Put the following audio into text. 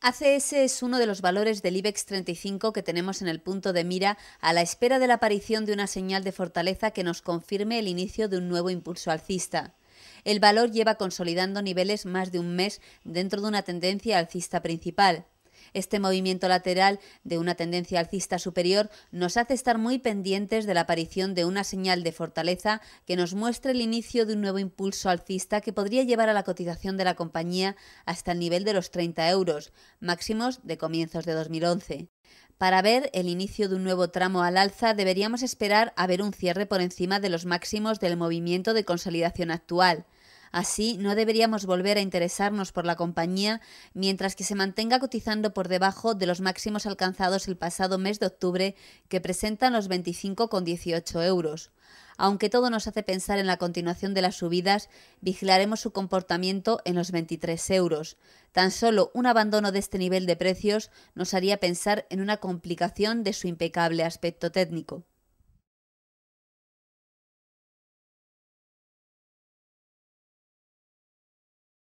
ACS es uno de los valores del IBEX 35 que tenemos en el punto de mira a la espera de la aparición de una señal de fortaleza que nos confirme el inicio de un nuevo impulso alcista. El valor lleva consolidando niveles más de un mes dentro de una tendencia alcista principal. Este movimiento lateral de una tendencia alcista superior nos hace estar muy pendientes de la aparición de una señal de fortaleza que nos muestre el inicio de un nuevo impulso alcista que podría llevar a la cotización de la compañía hasta el nivel de los 30 euros, máximos de comienzos de 2011. Para ver el inicio de un nuevo tramo al alza deberíamos esperar a ver un cierre por encima de los máximos del movimiento de consolidación actual. Así, no deberíamos volver a interesarnos por la compañía mientras que se mantenga cotizando por debajo de los máximos alcanzados el pasado mes de octubre, que presentan los 25,18 euros. Aunque todo nos hace pensar en la continuación de las subidas, vigilaremos su comportamiento en los 23 euros. Tan solo un abandono de este nivel de precios nos haría pensar en una complicación de su impecable aspecto técnico.